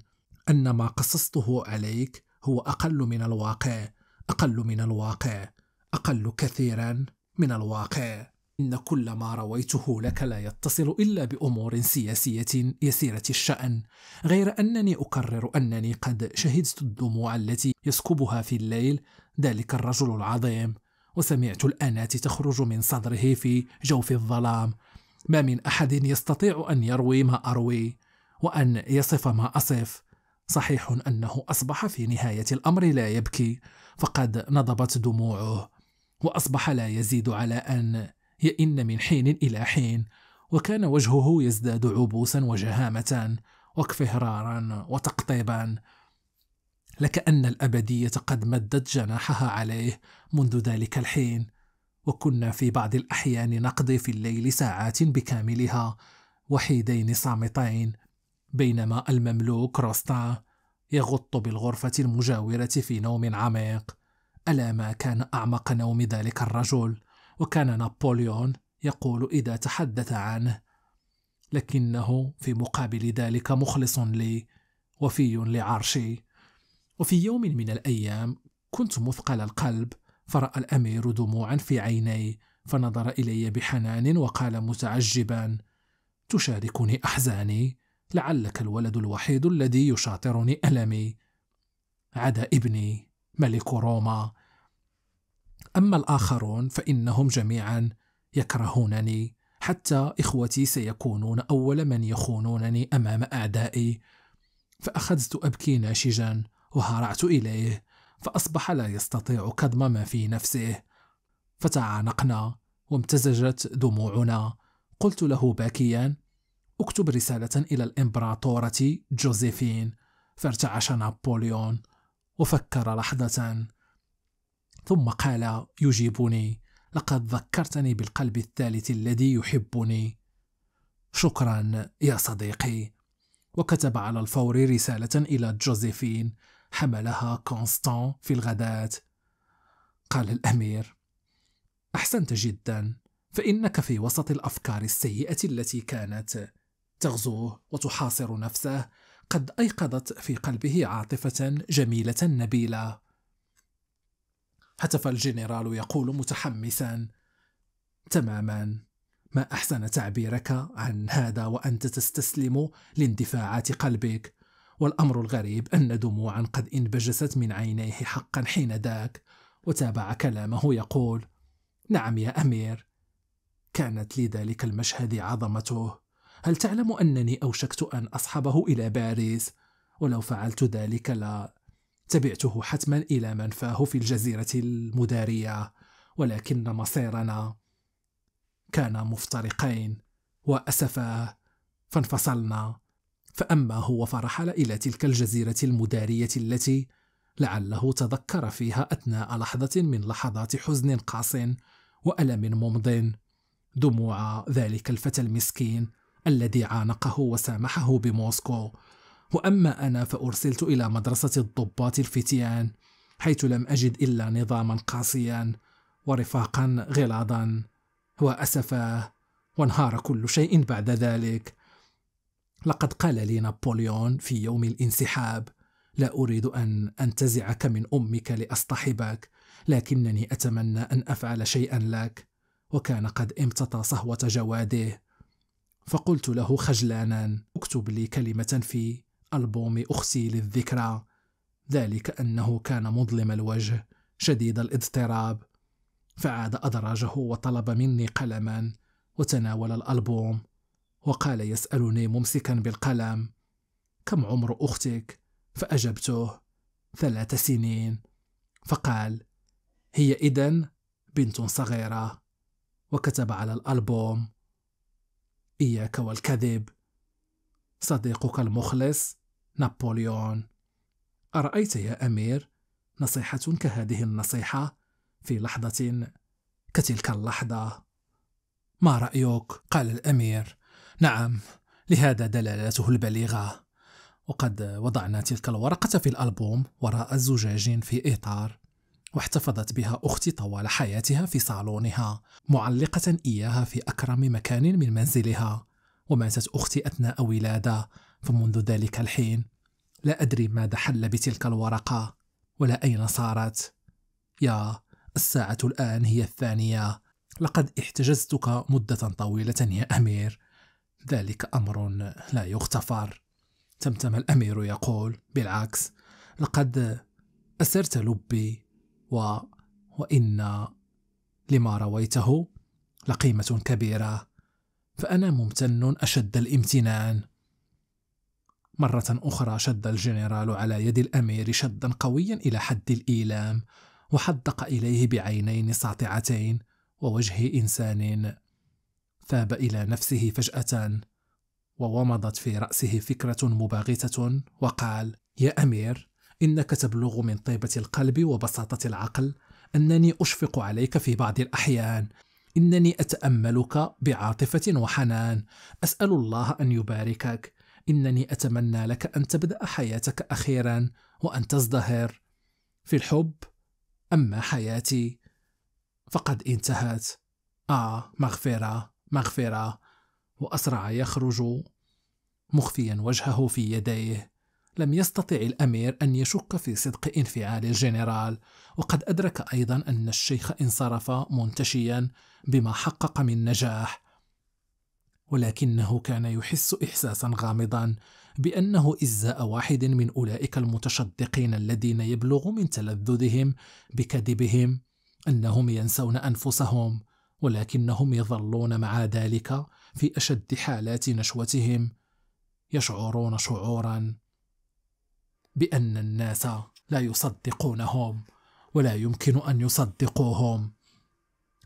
[SPEAKER 1] أن ما قصصته عليك هو أقل من الواقع أقل من الواقع أقل كثيرا من الواقع إن كل ما رويته لك لا يتصل إلا بأمور سياسية يسيرة الشأن، غير أنني أكرر أنني قد شهدت الدموع التي يسكبها في الليل ذلك الرجل العظيم، وسمعت الآنات تخرج من صدره في جوف الظلام، ما من أحد يستطيع أن يروي ما أروي، وأن يصف ما أصف، صحيح أنه أصبح في نهاية الأمر لا يبكي، فقد نضبت دموعه وأصبح لا يزيد على أن يئن من حين إلى حين وكان وجهه يزداد عبوسا وجهامة واكفهرارا وتقطيبا لكأن الأبدية قد مدت جناحها عليه منذ ذلك الحين وكنا في بعض الأحيان نقضي في الليل ساعات بكاملها وحيدين صامتين بينما المملوك روستا يغط بالغرفة المجاورة في نوم عميق ألا ما كان أعمق نوم ذلك الرجل وكان نابليون يقول إذا تحدث عنه لكنه في مقابل ذلك مخلص لي وفي لعرشي وفي يوم من الأيام كنت مثقل القلب فرأى الأمير دموعا في عيني فنظر إلي بحنان وقال متعجبا تشاركني أحزاني لعلك الولد الوحيد الذي يشاطرني ألمي عدا ابني ملك روما أما الآخرون فإنهم جميعا يكرهونني حتى إخوتي سيكونون أول من يخونونني أمام أعدائي فأخذت أبكي ناشجا وهرعت إليه فأصبح لا يستطيع كظم ما في نفسه فتعانقنا وامتزجت دموعنا قلت له باكيا اكتب رسالة إلى الإمبراطورة جوزيفين فارتعش نابليون وفكر لحظة ثم قال يجيبني لقد ذكرتني بالقلب الثالث الذي يحبني شكرا يا صديقي وكتب على الفور رسالة إلى جوزيفين حملها كونستان في الغداة قال الأمير أحسنت جدا فإنك في وسط الأفكار السيئة التي كانت تغزوه وتحاصر نفسه قد ايقظت في قلبه عاطفه جميله نبيله هتف الجنرال يقول متحمسا تماما ما احسن تعبيرك عن هذا وانت تستسلم لاندفاعات قلبك والامر الغريب ان دموعا قد انبجست من عينيه حقا حين ذاك وتابع كلامه يقول نعم يا امير كانت لذلك المشهد عظمته هل تعلم أنني أوشكت أن أصحبه إلى باريس؟ ولو فعلت ذلك لا تبعته حتما إلى منفاه في الجزيرة المدارية ولكن مصيرنا كانا مفترقين وأسفاه فانفصلنا فأما هو فرحل إلى تلك الجزيرة المدارية التي لعله تذكر فيها أثناء لحظة من لحظات حزن قاس وألم ممض دموع ذلك الفتى المسكين الذي عانقه وسامحه بموسكو وأما أنا فأرسلت إلى مدرسة الضباط الفتيان حيث لم أجد إلا نظاما قاسيا ورفاقا غلاظا وأسفا وانهار كل شيء بعد ذلك لقد قال لي نابليون في يوم الانسحاب لا أريد أن أنتزعك من أمك لأصطحبك لكنني أتمنى أن أفعل شيئا لك وكان قد امتطى صهوة جواده فقلت له خجلانا اكتب لي كلمة في ألبوم أختي للذكرى ذلك أنه كان مظلم الوجه شديد الاضطراب فعاد أدراجه وطلب مني قلما وتناول الألبوم وقال يسألني ممسكا بالقلم كم عمر أختك؟ فأجبته ثلاث سنين فقال هي إذن بنت صغيرة وكتب على الألبوم إياك والكذب صديقك المخلص نابليون أرأيت يا أمير نصيحة كهذه النصيحة في لحظة كتلك اللحظة ما رأيك؟ قال الأمير نعم لهذا دلالته البليغة وقد وضعنا تلك الورقة في الألبوم وراء زجاج في إطار واحتفظت بها أختي طوال حياتها في صالونها معلقة إياها في أكرم مكان من منزلها وماتت أختي أثناء ولادة فمنذ ذلك الحين لا أدري ماذا حل بتلك الورقة ولا أين صارت يا الساعة الآن هي الثانية لقد احتجزتك مدة طويلة يا أمير ذلك أمر لا يغتفر تمتم الأمير يقول بالعكس لقد أسرت لبي و وإن لما رويته لقيمة كبيرة فأنا ممتن أشد الامتنان مرة أخرى شد الجنرال على يد الأمير شدا قويا إلى حد الإيلام وحدق إليه بعينين ساطعتين ووجه إنسان ثاب إلى نفسه فجأة وومضت في رأسه فكرة مباغتة وقال يا أمير إنك تبلغ من طيبة القلب وبساطة العقل أنني أشفق عليك في بعض الأحيان إنني أتأملك بعاطفة وحنان أسأل الله أن يباركك إنني أتمنى لك أن تبدأ حياتك أخيرا وأن تزدهر في الحب أما حياتي فقد انتهت آه مغفرة مغفرة وأسرع يخرج مخفيا وجهه في يديه لم يستطع الأمير أن يشك في صدق انفعال الجنرال وقد أدرك أيضا أن الشيخ انصرف منتشيا بما حقق من نجاح ولكنه كان يحس إحساسا غامضا بأنه إزاء واحد من أولئك المتشدقين الذين يبلغ من تلذذهم بكذبهم أنهم ينسون أنفسهم ولكنهم يظلون مع ذلك في أشد حالات نشوتهم يشعرون شعورا بأن الناس لا يصدقونهم ولا يمكن أن يصدقوهم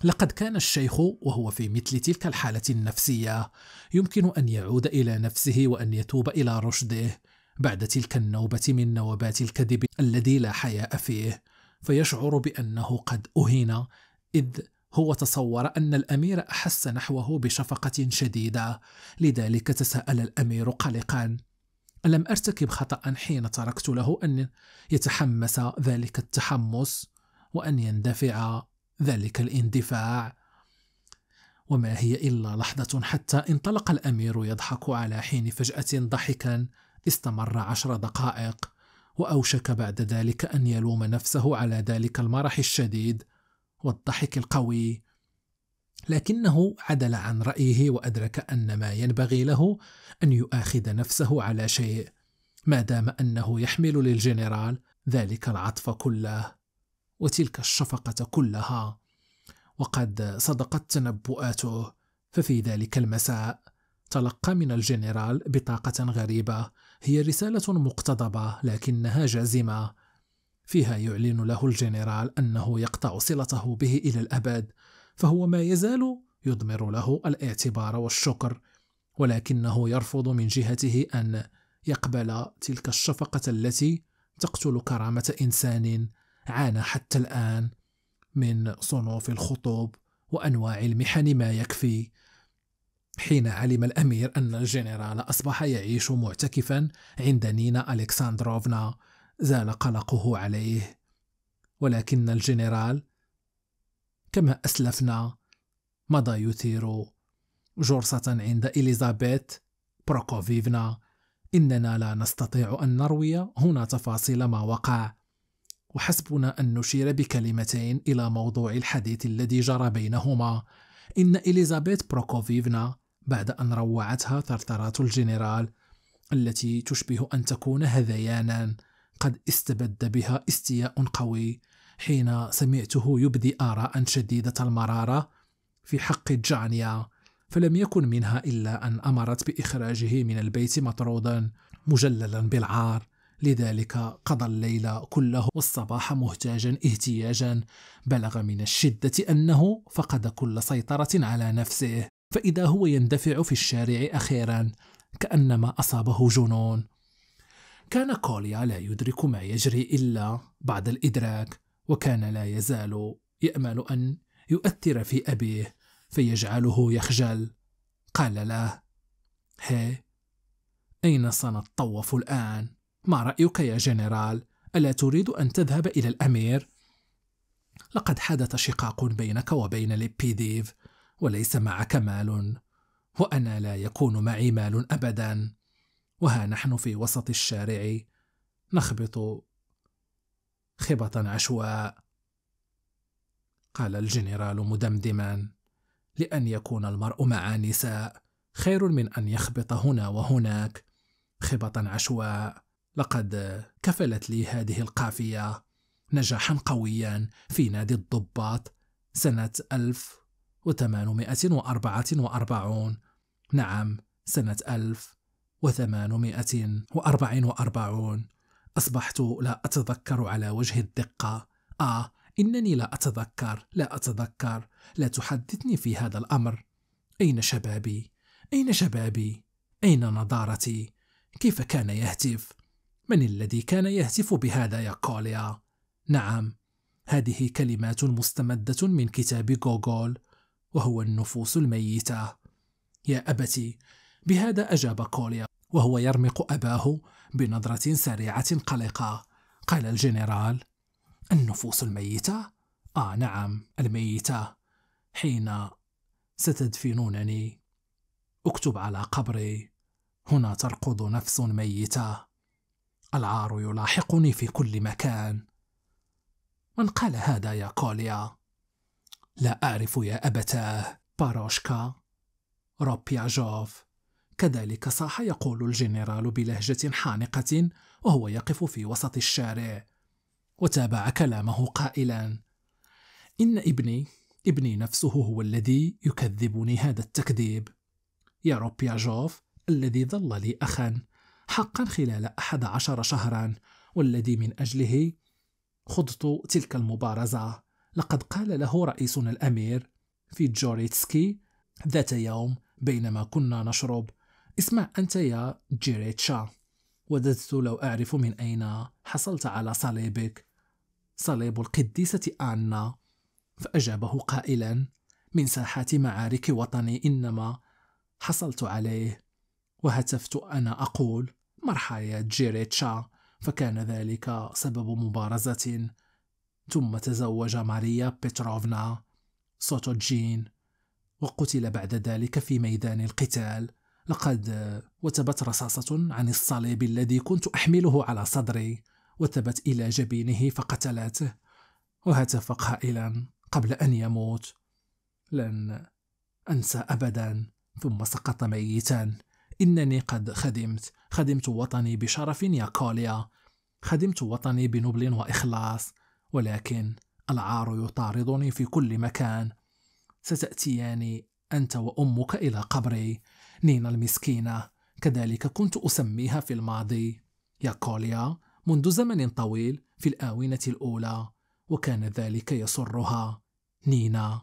[SPEAKER 1] لقد كان الشيخ وهو في مثل تلك الحالة النفسية يمكن أن يعود إلى نفسه وأن يتوب إلى رشده بعد تلك النوبة من نوبات الكذب الذي لا حياء فيه فيشعر بأنه قد أهين إذ هو تصور أن الأمير أحس نحوه بشفقة شديدة لذلك تساءل الأمير قلقا لم أرتكب خطأ حين تركت له أن يتحمس ذلك التحمس وأن يندفع ذلك الاندفاع وما هي إلا لحظة حتى انطلق الأمير يضحك على حين فجأة ضحكا استمر عشر دقائق وأوشك بعد ذلك أن يلوم نفسه على ذلك المرح الشديد والضحك القوي لكنه عدل عن رأيه وأدرك أن ما ينبغي له أن يؤاخذ نفسه على شيء ما دام أنه يحمل للجنرال ذلك العطف كله وتلك الشفقة كلها وقد صدقت تنبؤاته ففي ذلك المساء تلقى من الجنرال بطاقة غريبة هي رسالة مقتضبة لكنها جازمة فيها يعلن له الجنرال أنه يقطع صلته به إلى الأبد فهو ما يزال يضمر له الاعتبار والشكر ولكنه يرفض من جهته ان يقبل تلك الشفقه التي تقتل كرامه انسان عانى حتى الان من صنوف الخطوب وانواع المحن ما يكفي حين علم الامير ان الجنرال اصبح يعيش معتكفا عند نينا الكسندروفنا زال قلقه عليه ولكن الجنرال كما أسلفنا مضى يثير جرصة عند إليزابيث بروكوفيفنا إننا لا نستطيع أن نروي هنا تفاصيل ما وقع وحسبنا أن نشير بكلمتين إلى موضوع الحديث الذي جرى بينهما إن إليزابيث بروكوفيفنا بعد أن روعتها ثرثرات الجنرال التي تشبه أن تكون هذيانا قد استبد بها استياء قوي حين سمعته يبدي آراء شديدة المرارة في حق جانيا فلم يكن منها إلا أن أمرت بإخراجه من البيت مطرودا مجللا بالعار لذلك قضى الليل كله والصباح مهتاجا اهتياجا بلغ من الشدة أنه فقد كل سيطرة على نفسه فإذا هو يندفع في الشارع أخيرا كأنما أصابه جنون كان كوليا لا يدرك ما يجري إلا بعد الإدراك وكان لا يزال يامل ان يؤثر في ابيه فيجعله يخجل قال له هي اين سنتطوف الان ما رايك يا جنرال الا تريد ان تذهب الى الامير لقد حدث شقاق بينك وبين لبيديف وليس معك مال وانا لا يكون معي مال ابدا وها نحن في وسط الشارع نخبط خبطا عشواء قال الجنرال مدمدما لأن يكون المرء مع نساء خير من أن يخبط هنا وهناك خبطا عشواء لقد كفلت لي هذه القافية نجاحا قويا في نادي الضباط سنة 1844 نعم سنة 1844 أصبحت لا أتذكر على وجه الدقة آه إنني لا أتذكر لا أتذكر لا تحدثني في هذا الأمر أين شبابي؟ أين شبابي؟ أين نضارتي؟ كيف كان يهتف؟ من الذي كان يهتف بهذا يا كوليا؟ نعم هذه كلمات مستمدة من كتاب جوجول وهو النفوس الميتة يا أبتي بهذا أجاب كوليا وهو يرمق أباه بنظرة سريعة قلقة قال الجنرال النفوس الميتة؟ آه نعم الميتة حين ستدفنونني اكتب على قبري هنا ترقد نفس ميتة العار يلاحقني في كل مكان من قال هذا يا كوليا؟ لا أعرف يا أبتاه باروشكا روبياجوف كذلك صاح يقول الجنرال بلهجة حانقة وهو يقف في وسط الشارع وتابع كلامه قائلا إن ابني ابني نفسه هو الذي يكذبني هذا التكذيب يا روب يا جوف الذي ظل لي أخا حقا خلال أحد عشر شهرا والذي من أجله خضت تلك المبارزة لقد قال له رئيسنا الأمير في جوريتسكي ذات يوم بينما كنا نشرب اسمع أنت يا جيريتشا وددت لو أعرف من أين حصلت على صليبك صليب القديسة آنا فأجابه قائلا من ساحات معارك وطني إنما حصلت عليه وهتفت أنا أقول مرحى يا جيريتشا فكان ذلك سبب مبارزة ثم تزوج ماريا بيتروفنا سوتوجين وقتل بعد ذلك في ميدان القتال لقد وثبت رصاصة عن الصليب الذي كنت أحمله على صدري وثبت إلى جبينه فقتلته وهتف قائلا قبل أن يموت لن أنسى أبدا ثم سقط ميتا إنني قد خدمت خدمت وطني بشرف يا كوليا خدمت وطني بنبل وإخلاص ولكن العار يطاردني في كل مكان ستأتيان أنت وأمك إلى قبري نينا المسكينة كذلك كنت أسميها في الماضي يا كوليا منذ زمن طويل في الآونة الأولى وكان ذلك يسرها نينا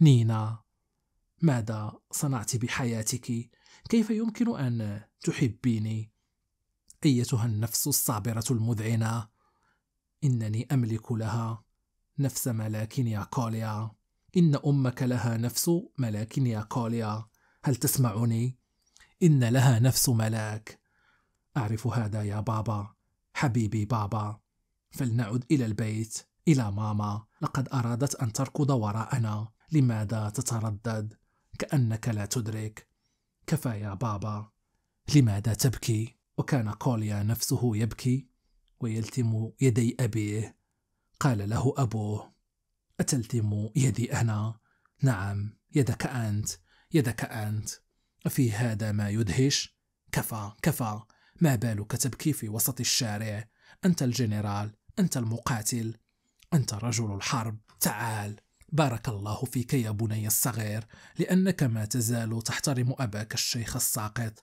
[SPEAKER 1] نينا ماذا صنعت بحياتك كيف يمكن أن تحبيني أيتها النفس الصابرة المذعنة إنني أملك لها نفس ملاك يا كوليا إن أمك لها نفس ملاك يا كوليا هل تسمعني ان لها نفس ملاك اعرف هذا يا بابا حبيبي بابا فلنعد الى البيت الى ماما لقد ارادت ان تركض وراءنا لماذا تتردد كانك لا تدرك كفى يا بابا لماذا تبكي وكان كوليا نفسه يبكي ويلتم يدي ابيه قال له ابوه اتلتم يدي انا نعم يدك انت يدك أنت في هذا ما يدهش كفى كفى ما بالك تبكي في وسط الشارع أنت الجنرال أنت المقاتل أنت رجل الحرب تعال بارك الله فيك يا بني الصغير لأنك ما تزال تحترم أباك الشيخ الساقط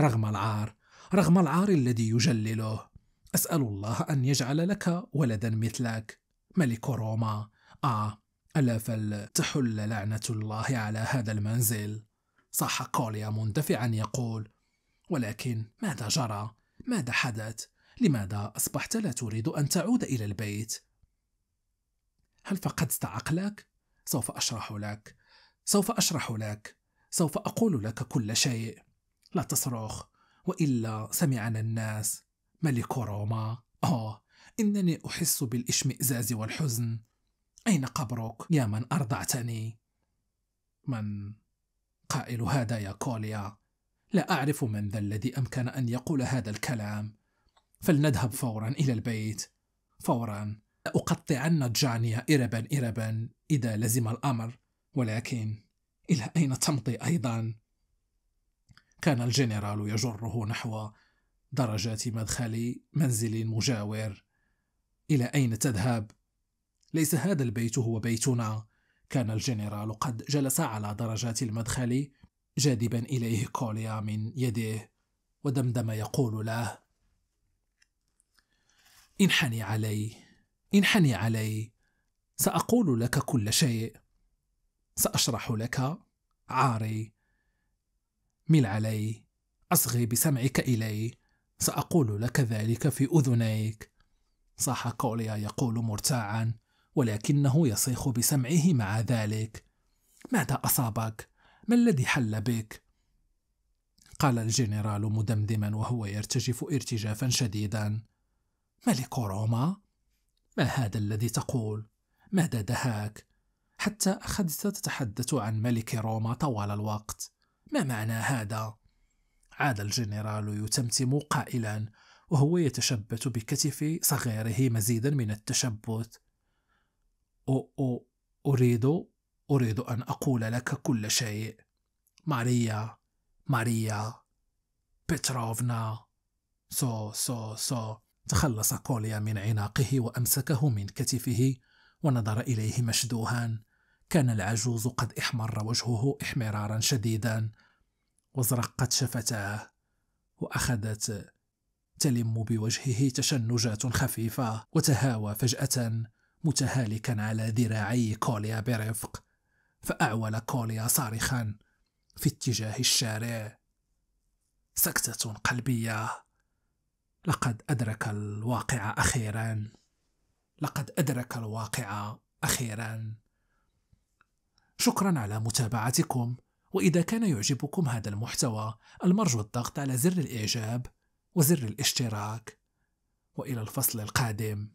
[SPEAKER 1] رغم العار رغم العار الذي يجلله أسأل الله أن يجعل لك ولدا مثلك ملك روما آه ألا فلتحل لعنة الله على هذا المنزل صح كوليا مندفعا يقول ولكن ماذا جرى؟ ماذا حدث؟ لماذا أصبحت لا تريد أن تعود إلى البيت؟ هل فقدت عقلك؟ سوف أشرح لك سوف أشرح لك سوف أقول لك كل شيء لا تصرخ وإلا سمعنا الناس ملك روما أوه إنني أحس بالإشمئزاز والحزن أين قبرك يا من أرضعتني؟ من قائل هذا يا كوليا؟ لا أعرف من ذا الذي أمكن أن يقول هذا الكلام فلنذهب فورا إلى البيت فورا لأقطعن جانيا إربا إربا إذا لزم الأمر ولكن إلى أين تمضي أيضا؟ كان الجنرال يجره نحو درجات مدخل منزل مجاور إلى أين تذهب؟ ليس هذا البيت هو بيتنا كان الجنرال قد جلس على درجات المدخل جاذبا إليه كوليا من يده ودمدم يقول له انحني علي انحني علي سأقول لك كل شيء سأشرح لك عاري مل علي أصغي بسمعك إلي سأقول لك ذلك في أذنيك صاح كوليا يقول مرتاعا ولكنه يصيح بسمعه مع ذلك ماذا أصابك؟ ما الذي حل بك؟ قال الجنرال مدمدما وهو يرتجف ارتجافا شديدا ملك روما؟ ما هذا الذي تقول؟ ماذا دهاك؟ حتى أخذت تتحدث عن ملك روما طوال الوقت ما معنى هذا؟ عاد الجنرال يتمتم قائلا وهو يتشبت بكتف صغيره مزيدا من التشبث أو أو أريد أريد أن أقول لك كل شيء ماريا ماريا بتروفنا سو سو سو تخلص كوليا من عناقه وأمسكه من كتفه ونظر إليه مشدوها كان العجوز قد احمر وجهه احمرارا شديدا وزرقت شفتاه وأخذت تلم بوجهه تشنجات خفيفة وتهاوى فجأة متهالكا على ذراعي كوليا برفق فأعول كوليا صارخا في اتجاه الشارع سكتة قلبية لقد أدرك الواقع أخيرا لقد أدرك الواقع أخيرا شكرا على متابعتكم وإذا كان يعجبكم هذا المحتوى المرجو الضغط على زر الإعجاب وزر الاشتراك وإلى الفصل القادم